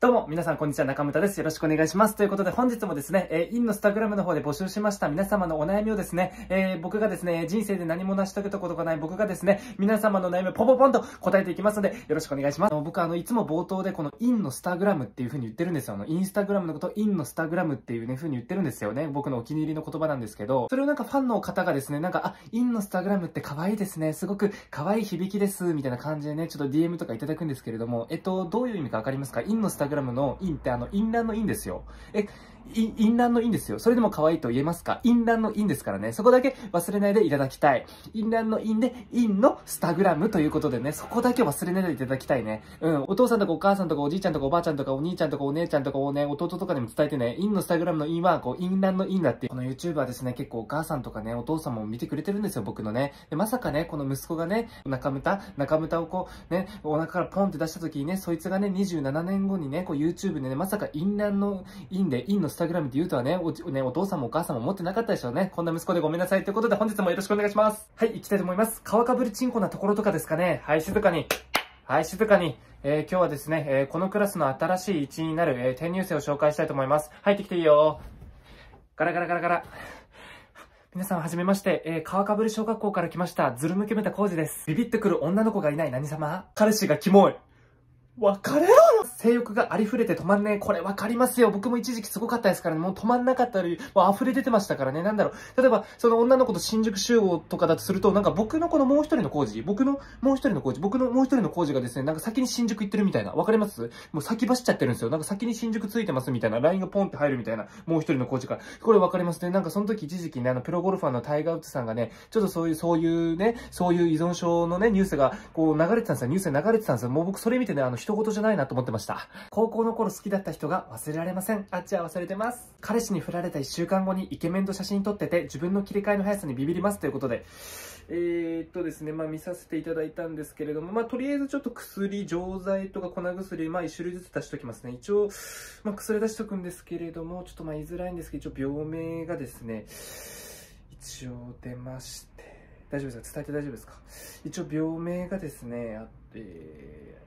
どうも、皆さん、こんにちは。中村です。よろしくお願いします。ということで、本日もですね、えー、インのスタグラムの方で募集しました皆様のお悩みをですね、えー、僕がですね、人生で何も成し遂げたことがない僕がですね、皆様の悩みをポポポンと答えていきますので、よろしくお願いします。僕、あの、いつも冒頭でこのインのスタグラムっていう風に言ってるんですよ。あの、インスタグラムのこと、インのスタグラムっていうね、風に言ってるんですよね。僕のお気に入りの言葉なんですけど、それをなんかファンの方がですね、なんか、あ、インのスタグラムって可愛いですね。すごく可愛い響きです。みたいな感じでね、ちょっと DM とかいただくんですけれども、えっと、どういう意味かわかりますかインのスタグラムのインってあの、インランのインですよ。え、淫乱の因ですよ。それでも可愛いと言えますか淫乱の因ですからね。そこだけ忘れないでいただきたい。淫乱の因で、因のスタグラムということでね、そこだけ忘れないでいただきたいね。うん。お父さんとかお母さんとかおじいちゃんとかおばあちゃんとかお兄ちゃんとかお姉ちゃんとかおね、弟とかにも伝えてね、陰のスタグラムの陰は、こう、陰乱の陰だって。この YouTuber ですね、結構お母さんとかね、お父さんも見てくれてるんですよ、僕のね。で、まさかね、この息子がね、中村中村をこう、ね、お腹からポンって出した時にね、そいつがね、27年後にね、こう YouTube でね、まさか陰乱の陰で、陰のススタグラムで言うとはねおね、お父さんもお母さんも思ってなかったでしょうね。こんな息子でごめんなさいということで本日もよろしくお願いします。はい、行きたいと思います。川かぶりちんこなところとかですかね。はい、静かに。はい、静かに。えー、今日はですね、えー、このクラスの新しい一員になる、えー、転入生を紹介したいと思います。入ってきていいよ。ガラガラガラガラ。皆さんはじめまして、えー、川かぶり小学校から来ました、ズルむけめたコウジです。ビビってくる女の子がいない何様彼氏がキモい。別れろよ性欲がありふれて止まんねえ。これわかりますよ。僕も一時期すごかったですからね。もう止まんなかったり、もう溢れ出てましたからね。なんだろう。例えば、その女の子と新宿集合とかだとすると、なんか僕のこのもう一人の工事、僕のもう一人の工事、僕のもう一人の工事がですね、なんか先に新宿行ってるみたいな。わかりますもう先走っちゃってるんですよ。なんか先に新宿ついてますみたいな。LINE がポンって入るみたいな。もう一人の工事から。これわかりますね。なんかその時一時期ね、あの、プロゴルファーのタイガー・ウッズさんがね、ちょっとそういう、そういうね、そういう依存症のね、ニュースがこう流れてたんですよ。ニュースで流れてたんですよ。もう僕それ見てね、あの、人言じゃないなと思ってました。。高校の頃好きだった人が忘れられません。あっちは忘れてます。彼氏に振られた1週間後にイケメンと写真撮ってて、自分の切り替えの速さにビビりますということで、えー、っとですね、まあ見させていただいたんですけれども、まあとりあえずちょっと薬、錠剤とか粉薬、まあ1種類ずつ出しときますね。一応、まあ薬出しとくんですけれども、ちょっとまあ言いづらいんですけど、一応病名がですね、一応出まして、大丈夫ですか伝えて大丈夫ですか一応病名がですね、あって、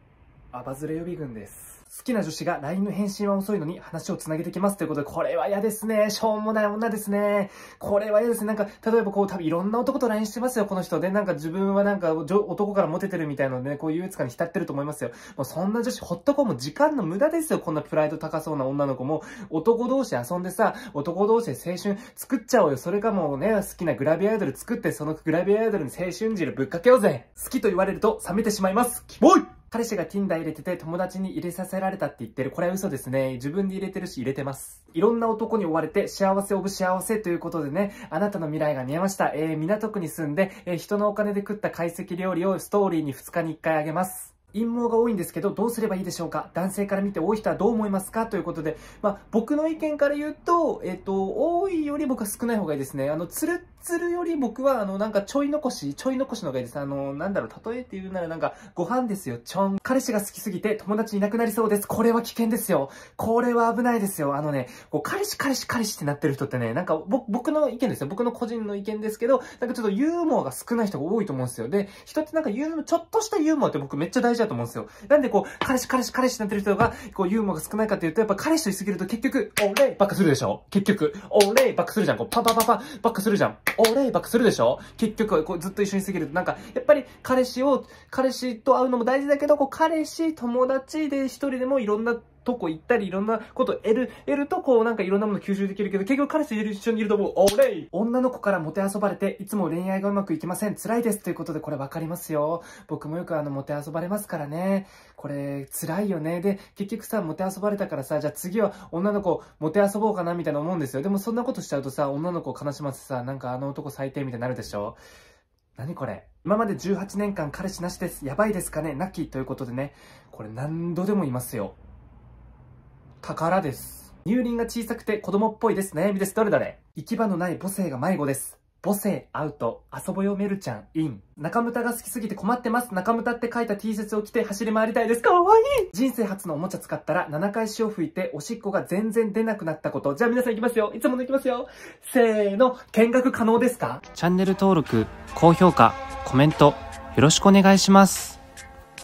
アバズレ予備軍です。好きな女子が LINE の返信は遅いのに話を繋げてきますということで、これは嫌ですね。しょうもない女ですね。これは嫌ですね。なんか、例えばこう、多分いろんな男と LINE してますよ、この人。で、なんか自分はなんか、男からモテてるみたいなので、ね、こう優越感に浸ってると思いますよ。もうそんな女子ほっとこうも時間の無駄ですよ。こんなプライド高そうな女の子も、男同士遊んでさ、男同士で青春作っちゃおうよ。それかもうね、好きなグラビアアイドル作って、そのグラビアアイドルに青春汁ぶっかけようぜ。好きと言われると冷めてしまいます。キモい彼氏が Tinder 入れてて友達に入れさせられたって言ってる。これは嘘ですね。自分で入れてるし入れてます。いろんな男に追われて幸せオブ幸せということでね、あなたの未来が見えました。えー、港区に住んで、えー、人のお金で食った懐石料理をストーリーに2日に1回あげます。陰謀が多いんですけど、どうすればいいでしょうか男性から見て多い人はどう思いますかということで、まあ、僕の意見から言うと、えっと、多いより僕は少ない方がいいですね。あの、つるつるより僕は、あの、なんかちょい残し、ちょい残しの方がいいです。あの、なんだろう、例えって言うならなんか、ご飯ですよ、ちょん。彼氏が好きすぎて友達いなくなりそうです。これは危険ですよ。これは危ないですよ。あのね、こう、彼氏、彼氏、彼氏ってなってる人ってね、なんか、僕の意見ですよ。僕の個人の意見ですけど、なんかちょっとユーモアが少ない人が多いと思うんですよ。で、人ってなんかユーモア、ちょっとしたユーモアって僕めっちゃ大事だと思うんですよ。なんでこう、彼氏彼氏彼氏になってる人が、こう、ユーモアが少ないかっていうと、やっぱ彼氏と言いすぎると結局、オレイバックするでしょ結局、オレイバックするじゃん。こう、パパパパ、バックするじゃん。オレイバックするでしょ結局、こう、ずっと一緒にすぎると、なんか、やっぱり彼氏を、彼氏と会うのも大事だけど、こう、彼氏、友達で一人でもいろんなとこ行ったり、いろんなこと得る、得ると、こうなんかいろんなもの吸収できるけど、結局彼氏いる一緒にいると思う、オレイ女の子からモテ遊ばれて、いつも恋愛がうまくいきません。辛いです。ということで、これわかりますよ。僕もよくあの、もばれますからね。これ、辛いよね。で、結局さ、モテ遊ばれたからさ、じゃあ次は女の子、モテ遊ぼうかな、みたいな思うんですよ。でもそんなことしちゃうとさ、女の子を悲しませさ、なんかあの男最低みたいになるでしょ何これ今まで18年間彼氏なしです。やばいですかねなきということでね、これ何度でもいますよ。宝です。乳輪が小さくて子供っぽいです。悩みです。どれどれ行き場のない母性が迷子です。母性アウト、遊ぼよメルちゃんイン。中村が好きすぎて困ってます。中村って書いた T シャツを着て走り回りたいです。かわいい人生初のおもちゃ使ったら7回潮吹いておしっこが全然出なくなったこと。じゃあ皆さん行きますよ。いつもの行きますよ。せーの、見学可能ですかチャンネル登録、高評価、コメント、よろしくお願いします。